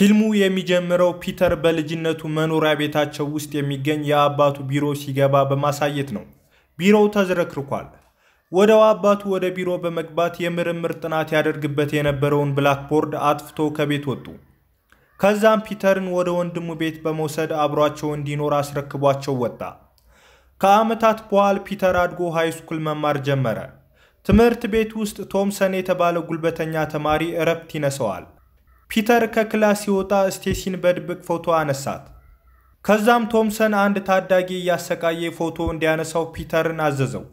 ፊልሙ የሚጀምረው ፒተር በልጅነቱ መኖሪያ ቤታቸው ውስጥ የሚገኝ የአባቱ ቢሮ ሲገባ በማሳየት ነው። ቢሮው ተዝረክርኳል። ወደው አባቱ ወደ ቢሮ በመግባት የምርምር ጥናት ያደርግበት የነበረውን ብላክቦርድ አጥፍቶ ከቤት ወጡ። ከዛም ፒተርን ወደ ወንድሙ ቤት በመውሰድ አብሯቸው እንዲኖር አስረክቧቸው ወጣ። ከዓመታት በኋላ ፒተር አድጎ ሃይስኩል መማር ጀመረ። ትምህርት ቤት ውስጥ ቶምሰን የተባለ ጉልበተኛ ተማሪ እረፍት ይነሰዋል። ፒተር ከክላስ ሲወጣ ስቴሲን በድብቅ ፎቶ አነሳት። ከዛም ቶምሰን አንድ ታዳጊ እያሰቃየ ፎቶ እንዲያነሳው ፒተርን አዘዘው።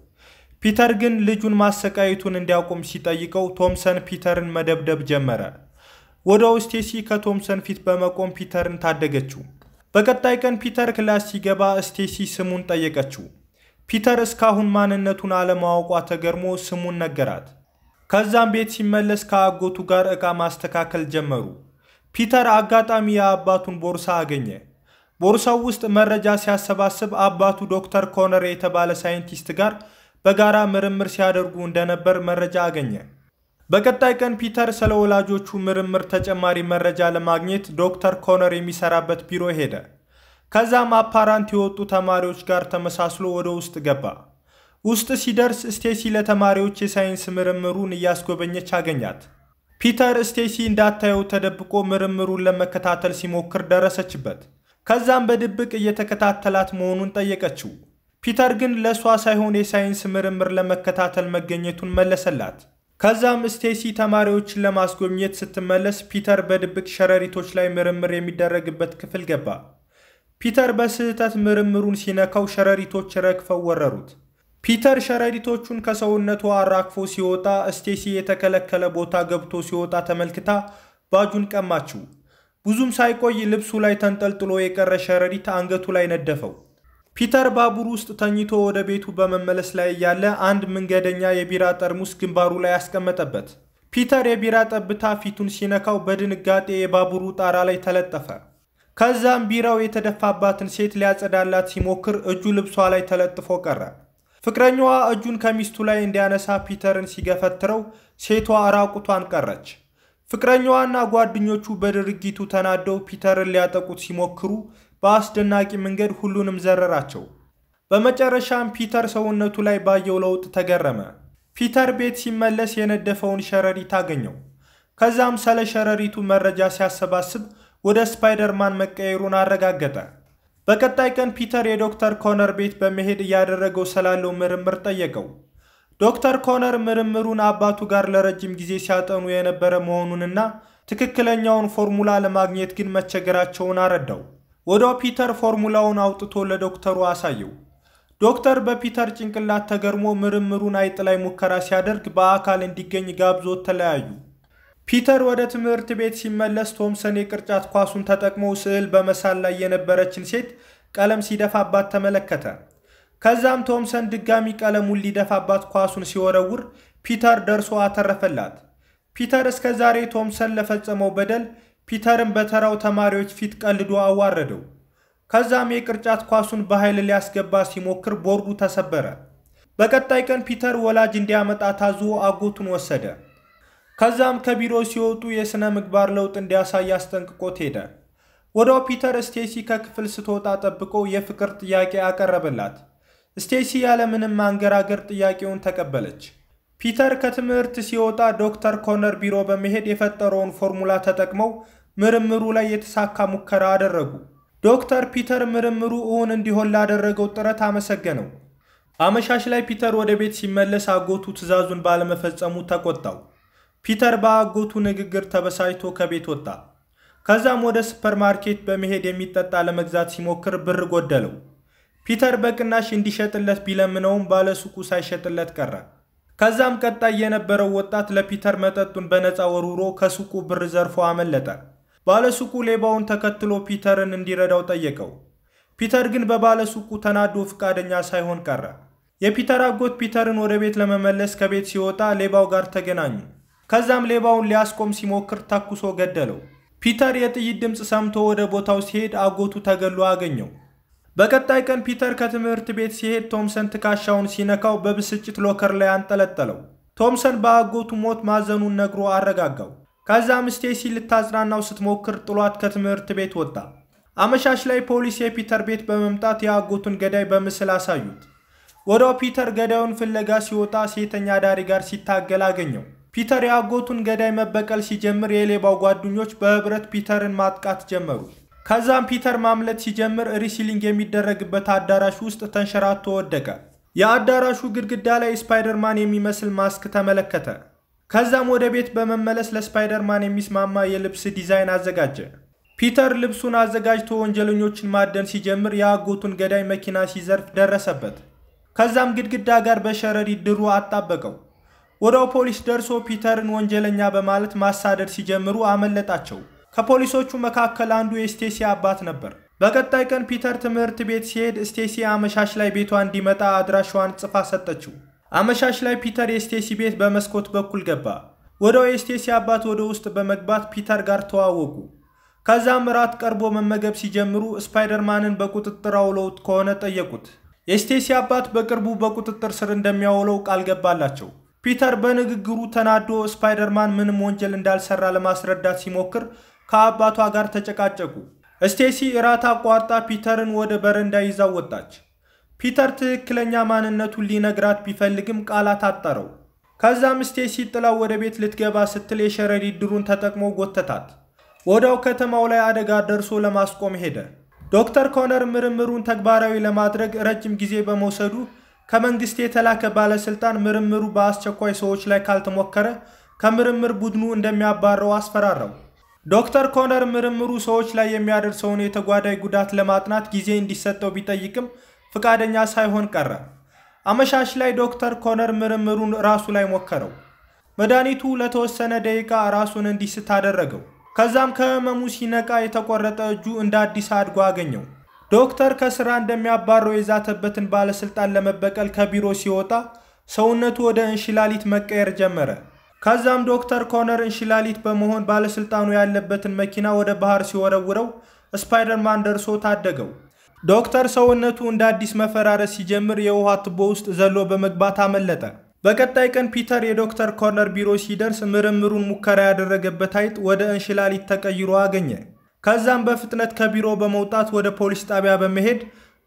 ፒተር ግን ልጁን ማሰቃየቱን እንዲያቆም ሲጠይቀው ቶምሰን ፒተርን መደብደብ ጀመረ። ወደው ስቴሲ ከቶምሰን ፊት በመቆም ፒተርን ታደገችው። በቀጣይ ቀን ፒተር ክላስ ሲገባ ስቴሲ ስሙን ጠየቀችው። ፒተር እስካሁን ማንነቱን አለማወቋ ተገርሞ ስሙን ነገራት። ከዛም ቤት ሲመለስ ከአጎቱ ጋር ዕቃ ማስተካከል ጀመሩ። ፒተር አጋጣሚ የአባቱን ቦርሳ አገኘ። ቦርሳው ውስጥ መረጃ ሲያሰባስብ አባቱ ዶክተር ኮነር የተባለ ሳይንቲስት ጋር በጋራ ምርምር ሲያደርጉ እንደነበር መረጃ አገኘ። በቀጣይ ቀን ፒተር ስለ ወላጆቹ ምርምር ተጨማሪ መረጃ ለማግኘት ዶክተር ኮነር የሚሰራበት ቢሮ ሄደ። ከዛም አፓራንት የወጡ ተማሪዎች ጋር ተመሳስሎ ወደ ውስጥ ገባ። ውስጥ ሲደርስ ስቴሲ ለተማሪዎች የሳይንስ ምርምሩን እያስጎበኘች አገኛት። ፒተር ስቴሲ እንዳታየው ተደብቆ ምርምሩን ለመከታተል ሲሞክር ደረሰችበት። ከዛም በድብቅ እየተከታተላት መሆኑን ጠየቀችው። ፒተር ግን ለእሷ ሳይሆን የሳይንስ ምርምር ለመከታተል መገኘቱን መለሰላት። ከዛም ስቴሲ ተማሪዎችን ለማስጎብኘት ስትመለስ ፒተር በድብቅ ሸረሪቶች ላይ ምርምር የሚደረግበት ክፍል ገባ። ፒተር በስህተት ምርምሩን ሲነካው ሸረሪቶች ረግፈው ወረሩት። ፒተር ሸረሪቶቹን ከሰውነቱ አራግፎ ሲወጣ ስቴሲ የተከለከለ ቦታ ገብቶ ሲወጣ ተመልክታ ባጁን ቀማችው። ብዙም ሳይቆይ ልብሱ ላይ ተንጠልጥሎ የቀረ ሸረሪት አንገቱ ላይ ነደፈው። ፒተር ባቡር ውስጥ ተኝቶ ወደ ቤቱ በመመለስ ላይ እያለ አንድ መንገደኛ የቢራ ጠርሙስ ግንባሩ ላይ አስቀመጠበት። ፒተር የቢራ ጠብታ ፊቱን ሲነካው በድንጋጤ የባቡሩ ጣራ ላይ ተለጠፈ። ከዛም ቢራው የተደፋባትን ሴት ሊያጸዳላት ሲሞክር እጁ ልብሷ ላይ ተለጥፎ ቀረ። ፍቅረኛዋ እጁን ከሚስቱ ላይ እንዲያነሳ ፒተርን ሲገፈትረው ሴቷ ራቁቷን ቀረች። ፍቅረኛዋና ጓደኞቹ በድርጊቱ ተናደው ፒተርን ሊያጠቁት ሲሞክሩ በአስደናቂ መንገድ ሁሉንም ዘረራቸው። በመጨረሻም ፒተር ሰውነቱ ላይ ባየው ለውጥ ተገረመ። ፒተር ቤት ሲመለስ የነደፈውን ሸረሪት አገኘው። ከዛም ስለ ሸረሪቱ መረጃ ሲያሰባስብ ወደ ስፓይደርማን መቀየሩን አረጋገጠ። በቀጣይ ቀን ፒተር የዶክተር ኮነር ቤት በመሄድ እያደረገው ስላለው ምርምር ጠየቀው። ዶክተር ኮነር ምርምሩን አባቱ ጋር ለረጅም ጊዜ ሲያጠኑ የነበረ መሆኑንና ትክክለኛውን ፎርሙላ ለማግኘት ግን መቸገራቸውን አረዳው። ወዲያው ፒተር ፎርሙላውን አውጥቶ ለዶክተሩ አሳየው። ዶክተር በፒተር ጭንቅላት ተገርሞ ምርምሩን አይጥ ላይ ሙከራ ሲያደርግ በአካል እንዲገኝ ጋብዞት ተለያዩ። ፒተር ወደ ትምህርት ቤት ሲመለስ ቶምሰን የቅርጫት ኳሱን ተጠቅሞ ስዕል በመሳል ላይ የነበረችን ሴት ቀለም ሲደፋባት ተመለከተ። ከዛም ቶምሰን ድጋሚ ቀለሙን ሊደፋባት ኳሱን ሲወረውር ፒተር ደርሶ አተረፈላት። ፒተር እስከ ዛሬ ቶምሰን ለፈጸመው በደል ፒተርን በተራው ተማሪዎች ፊት ቀልዶ አዋረደው። ከዛም የቅርጫት ኳሱን በኃይል ሊያስገባ ሲሞክር ቦርዱ ተሰበረ። በቀጣይ ቀን ፒተር ወላጅ እንዲያመጣ ታዞ አጎቱን ወሰደ። ከዛም ከቢሮ ሲወጡ የሥነ ምግባር ለውጥ እንዲያሳይ አስጠንቅቆት ሄደ። ወደ ፒተር ስቴሲ ከክፍል ስትወጣ ጠብቆ የፍቅር ጥያቄ አቀረበላት። ስቴሲ ያለምንም አንገራገር ጥያቄውን ተቀበለች። ፒተር ከትምህርት ሲወጣ ዶክተር ኮነር ቢሮ በመሄድ የፈጠረውን ፎርሙላ ተጠቅመው ምርምሩ ላይ የተሳካ ሙከራ አደረጉ። ዶክተር ፒተር ምርምሩ እውን እንዲሆን ላደረገው ጥረት አመሰገነው። አመሻሽ ላይ ፒተር ወደ ቤት ሲመለስ አጎቱ ትዕዛዙን ባለመፈጸሙ ተቆጣው። ፒተር በአጎቱ ንግግር ተበሳጭቶ ከቤት ወጣ። ከዛም ወደ ሱፐርማርኬት በመሄድ የሚጠጣ ለመግዛት ሲሞክር ብር ጎደለው። ፒተር በቅናሽ እንዲሸጥለት ቢለምነውም ባለሱቁ ሳይሸጥለት ቀረ። ከዛም ቀጣይ የነበረው ወጣት ለፒተር መጠጡን በነፃ ወርውሮ ከሱቁ ብር ዘርፎ አመለጠ። ባለሱቁ ሌባውን ተከትሎ ፒተርን እንዲረዳው ጠየቀው። ፒተር ግን በባለሱቁ ተናዶ ፈቃደኛ ሳይሆን ቀረ። የፒተር አጎት ፒተርን ወደ ቤት ለመመለስ ከቤት ሲወጣ ሌባው ጋር ተገናኙ። ከዛም ሌባውን ሊያስቆም ሲሞክር ተኩሶ ገደለው። ፒተር የጥይት ድምፅ ሰምቶ ወደ ቦታው ሲሄድ አጎቱ ተገሎ አገኘው። በቀጣይ ቀን ፒተር ከትምህርት ቤት ሲሄድ ቶምሰን ትከሻውን ሲነካው በብስጭት ሎከር ላይ አንጠለጠለው። ቶምሰን በአጎቱ ሞት ማዘኑን ነግሮ አረጋጋው። ከዛም ስቴሲ ልታጽናናው ስትሞክር ጥሏት ከትምህርት ቤት ወጣ። አመሻሽ ላይ ፖሊስ የፒተር ቤት በመምጣት የአጎቱን ገዳይ በምስል አሳዩት። ወዲያው ፒተር ገዳዩን ፍለጋ ሲወጣ ሴተኛ አዳሪ ጋር ሲታገል አገኘው። ፒተር የአጎቱን ገዳይ መበቀል ሲጀምር የሌባው ጓደኞች በህብረት ፒተርን ማጥቃት ጀመሩ። ከዛም ፒተር ማምለት ሲጀምር ሪሲሊንግ የሚደረግበት አዳራሽ ውስጥ ተንሸራቶ ወደቀ። የአዳራሹ ግድግዳ ላይ ስፓይደርማን የሚመስል ማስክ ተመለከተ። ከዛም ወደ ቤት በመመለስ ለስፓይደርማን የሚስማማ የልብስ ዲዛይን አዘጋጀ። ፒተር ልብሱን አዘጋጅቶ ወንጀለኞችን ማደን ሲጀምር የአጎቱን ገዳይ መኪና ሲዘርፍ ደረሰበት። ከዛም ግድግዳ ጋር በሸረሪት ድሩ አጣበቀው። ወዲያው ፖሊስ ደርሶ ፒተርን ወንጀለኛ በማለት ማሳደድ ሲጀምሩ አመለጣቸው። ከፖሊሶቹ መካከል አንዱ የስቴሲ አባት ነበር። በቀጣይ ቀን ፒተር ትምህርት ቤት ሲሄድ ስቴሲ አመሻሽ ላይ ቤቷ እንዲመጣ አድራሻዋን ጽፋ ሰጠችው። አመሻሽ ላይ ፒተር የስቴሲ ቤት በመስኮት በኩል ገባ። ወዲያው የስቴሲ አባት ወደ ውስጥ በመግባት ፒተር ጋር ተዋወቁ። ከዛም እራት ቀርቦ መመገብ ሲጀምሩ ስፓይደርማንን በቁጥጥር አውለውት ከሆነ ጠየቁት። የስቴሲ አባት በቅርቡ በቁጥጥር ስር እንደሚያውለው ቃል ገባላቸው። ፒተር በንግግሩ ተናዶ ስፓይደርማን ምንም ወንጀል እንዳልሰራ ለማስረዳት ሲሞክር ከአባቷ ጋር ተጨቃጨቁ። ስቴሲ እራት አቋርጣ ፒተርን ወደ በረንዳ ይዛ ወጣች። ፒተር ትክክለኛ ማንነቱን ሊነግራት ቢፈልግም ቃላት አጠረው። ከዛም ስቴሲ ጥላው ወደ ቤት ልትገባ ስትል የሸረሪት ድሩን ተጠቅሞ ጎተታት። ወዲያው ከተማው ላይ አደጋ ደርሶ ለማስቆም ሄደ። ዶክተር ኮነር ምርምሩን ተግባራዊ ለማድረግ ረጅም ጊዜ በመውሰዱ ከመንግስት የተላከ ባለስልጣን ምርምሩ በአስቸኳይ ሰዎች ላይ ካልተሞከረ ከምርምር ቡድኑ እንደሚያባረው አስፈራረው። ዶክተር ኮነር ምርምሩ ሰዎች ላይ የሚያደርሰውን የተጓዳይ ጉዳት ለማጥናት ጊዜ እንዲሰጠው ቢጠይቅም ፍቃደኛ ሳይሆን ቀረ። አመሻሽ ላይ ዶክተር ኮነር ምርምሩን ራሱ ላይ ሞከረው። መድኃኒቱ ለተወሰነ ደቂቃ ራሱን እንዲስት አደረገው። ከዛም ከህመሙ ሲነቃ የተቆረጠ እጁ እንደ አዲስ አድጎ አገኘው። ዶክተር ከስራ እንደሚያባረው የዛተበትን ባለስልጣን ለመበቀል ከቢሮ ሲወጣ ሰውነቱ ወደ እንሽላሊት መቀየር ጀመረ። ከዛም ዶክተር ኮነር እንሽላሊት በመሆን ባለስልጣኑ ያለበትን መኪና ወደ ባህር ሲወረውረው ስፓይደርማን ደርሶ ታደገው። ዶክተር ሰውነቱ እንደ አዲስ መፈራረስ ሲጀምር የውሃ ቱቦ ውስጥ ዘሎ በመግባት አመለጠ። በቀጣይ ቀን ፒተር የዶክተር ኮርነር ቢሮ ሲደርስ ምርምሩን ሙከራ ያደረገበት አይጥ ወደ እንሽላሊት ተቀይሮ አገኘ። ከዛም በፍጥነት ከቢሮ በመውጣት ወደ ፖሊስ ጣቢያ በመሄድ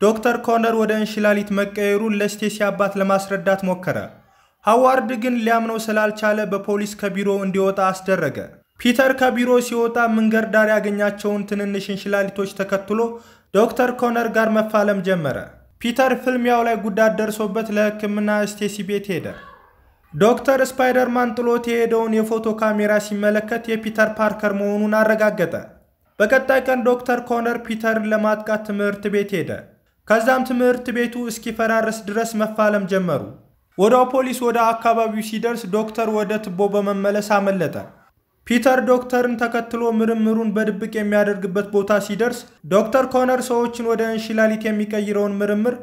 ዶክተር ኮነር ወደ እንሽላሊት መቀየሩን ለስቴሲ አባት ለማስረዳት ሞከረ። ሃዋርድ ግን ሊያምነው ስላልቻለ በፖሊስ ከቢሮ እንዲወጣ አስደረገ። ፒተር ከቢሮ ሲወጣ መንገድ ዳር ያገኛቸውን ትንንሽ እንሽላሊቶች ተከትሎ ዶክተር ኮነር ጋር መፋለም ጀመረ። ፒተር ፍልሚያው ላይ ጉዳት ደርሶበት ለሕክምና ስቴሲ ቤት ሄደ። ዶክተር ስፓይደርማን ጥሎት የሄደውን የፎቶ ካሜራ ሲመለከት የፒተር ፓርከር መሆኑን አረጋገጠ። በቀጣይ ቀን ዶክተር ኮነር ፒተርን ለማጥቃት ትምህርት ቤት ሄደ። ከዛም ትምህርት ቤቱ እስኪፈራረስ ድረስ መፋለም ጀመሩ። ወዲያው ፖሊስ ወደ አካባቢው ሲደርስ ዶክተር ወደ ትቦ በመመለስ አመለጠ። ፒተር ዶክተርን ተከትሎ ምርምሩን በድብቅ የሚያደርግበት ቦታ ሲደርስ ዶክተር ኮነር ሰዎችን ወደ እንሽላሊት የሚቀይረውን ምርምር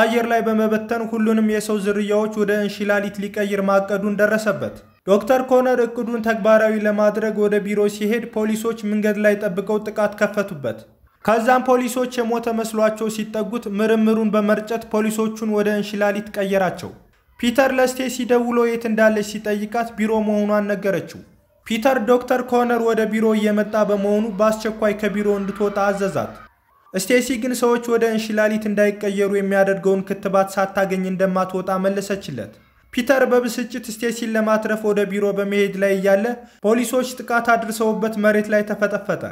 አየር ላይ በመበተን ሁሉንም የሰው ዝርያዎች ወደ እንሽላሊት ሊቀይር ማቀዱን ደረሰበት። ዶክተር ኮነር እቅዱን ተግባራዊ ለማድረግ ወደ ቢሮ ሲሄድ ፖሊሶች መንገድ ላይ ጠብቀው ጥቃት ከፈቱበት። ከዛም ፖሊሶች የሞተ መስሏቸው ሲጠጉት ምርምሩን በመርጨት ፖሊሶቹን ወደ እንሽላሊት ቀየራቸው። ፒተር ለስቴሲ ደውሎ የት እንዳለች ሲጠይቃት ቢሮ መሆኗን ነገረችው። ፒተር ዶክተር ኮነር ወደ ቢሮ እየመጣ በመሆኑ በአስቸኳይ ከቢሮ እንድትወጣ አዘዛት። ስቴሲ ግን ሰዎች ወደ እንሽላሊት እንዳይቀየሩ የሚያደርገውን ክትባት ሳታገኝ እንደማትወጣ መለሰችለት። ፒተር በብስጭት ስቴሲን ለማትረፍ ወደ ቢሮ በመሄድ ላይ እያለ ፖሊሶች ጥቃት አድርሰውበት መሬት ላይ ተፈጠፈጠ።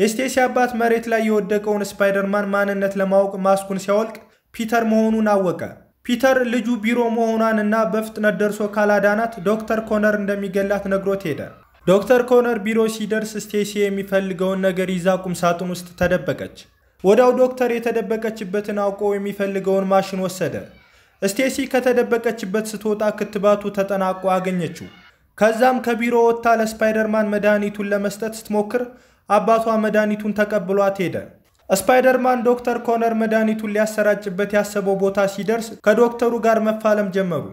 የስቴሲ አባት መሬት ላይ የወደቀውን ስፓይደርማን ማንነት ለማወቅ ማስኩን ሲያወልቅ ፒተር መሆኑን አወቀ። ፒተር ልጁ ቢሮ መሆኗን እና በፍጥነት ደርሶ ካላዳናት ዶክተር ኮነር እንደሚገላት ነግሮት ሄደ። ዶክተር ኮነር ቢሮ ሲደርስ ስቴሲ የሚፈልገውን ነገር ይዛ ቁም ሳጥን ውስጥ ተደበቀች። ወዳው ዶክተር የተደበቀችበትን አውቆ የሚፈልገውን ማሽን ወሰደ። ስቴሲ ከተደበቀችበት ስትወጣ ክትባቱ ተጠናቆ አገኘችው። ከዛም ከቢሮ ወጥታ ለስፓይደርማን መድኃኒቱን ለመስጠት ስትሞክር አባቷ መድኃኒቱን ተቀብሏት ሄደ። ስፓይደርማን ዶክተር ኮነር መድኃኒቱን ሊያሰራጭበት ያሰበው ቦታ ሲደርስ ከዶክተሩ ጋር መፋለም ጀመሩ።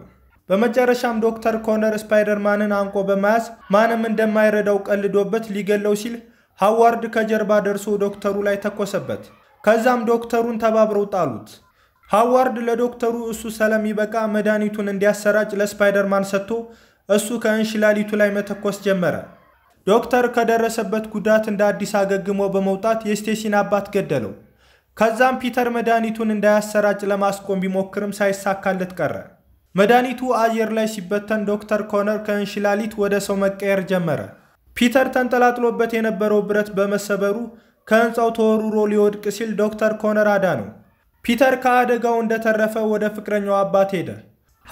በመጨረሻም ዶክተር ኮነር ስፓይደርማንን አንቆ በመያዝ ማንም እንደማይረዳው ቀልዶበት ሊገለው ሲል ሃዋርድ ከጀርባ ደርሶ ዶክተሩ ላይ ተኮሰበት። ከዛም ዶክተሩን ተባብረው ጣሉት። ሃዋርድ ለዶክተሩ እሱ ስለሚበቃ መድኃኒቱን እንዲያሰራጭ ለስፓይደርማን ሰጥቶ እሱ ከእንሽላሊቱ ላይ መተኮስ ጀመረ። ዶክተር ከደረሰበት ጉዳት እንደ አዲስ አገግሞ በመውጣት የስቴሲን አባት ገደለው። ከዛም ፒተር መድኃኒቱን እንዳያሰራጭ ለማስቆም ቢሞክርም ሳይሳካለት ቀረ። መድኃኒቱ አየር ላይ ሲበተን ዶክተር ኮነር ከእንሽላሊት ወደ ሰው መቀየር ጀመረ። ፒተር ተንጠላጥሎበት የነበረው ብረት በመሰበሩ ከህንፃው ተወርውሮ ሊወድቅ ሲል ዶክተር ኮነር አዳነው። ፒተር ከአደጋው እንደተረፈ ወደ ፍቅረኛው አባት ሄደ።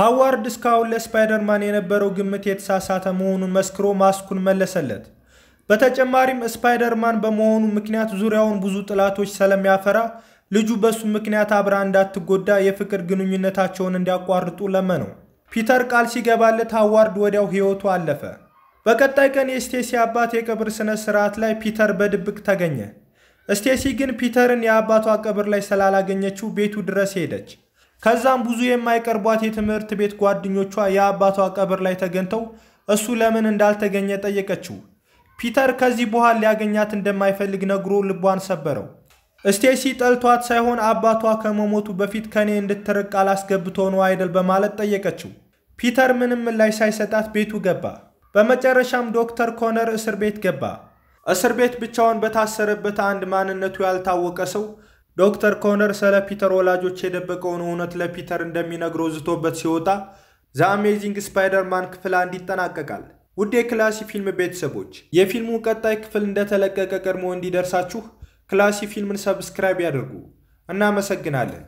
ሃዋርድ እስካሁን ለስፓይደርማን የነበረው ግምት የተሳሳተ መሆኑን መስክሮ ማስኩን መለሰለት። በተጨማሪም ስፓይደርማን በመሆኑ ምክንያት ዙሪያውን ብዙ ጥላቶች ስለሚያፈራ ልጁ በሱ ምክንያት አብራ እንዳትጎዳ የፍቅር ግንኙነታቸውን እንዲያቋርጡ ለመነው። ፒተር ቃል ሲገባለት ሃዋርድ ወዲያው ህይወቱ አለፈ። በቀጣይ ቀን የስቴሲ አባት የቀብር ስነ ስርዓት ላይ ፒተር በድብቅ ተገኘ። ስቴሲ ግን ፒተርን የአባቷ ቀብር ላይ ስላላገኘችው ቤቱ ድረስ ሄደች። ከዛም ብዙ የማይቀርቧት የትምህርት ቤት ጓደኞቿ የአባቷ ቀብር ላይ ተገኝተው እሱ ለምን እንዳልተገኘ ጠየቀችው። ፒተር ከዚህ በኋላ ሊያገኛት እንደማይፈልግ ነግሮ ልቧን ሰበረው። ስቴሲ ጠልቷት ሳይሆን አባቷ ከመሞቱ በፊት ከኔ እንድትርቅ አላስገብቶ ነው አይደል በማለት ጠየቀችው። ፒተር ምንም ምላሽ ሳይሰጣት ቤቱ ገባ። በመጨረሻም ዶክተር ኮነር እስር ቤት ገባ። እስር ቤት ብቻውን በታሰረበት አንድ ማንነቱ ያልታወቀ ሰው ዶክተር ኮነር ስለ ፒተር ወላጆች የደበቀውን እውነት ለፒተር እንደሚነግረው ዝቶበት ሲወጣ ዘ አሜዚንግ ስፓይደርማን ክፍል አንድ ይጠናቀቃል። ውድ የክላሲ ፊልም ቤተሰቦች የፊልሙ ቀጣይ ክፍል እንደተለቀቀ ቀድሞ እንዲደርሳችሁ ክላሲ ፊልምን ሰብስክራይብ ያደርጉ እናመሰግናለን።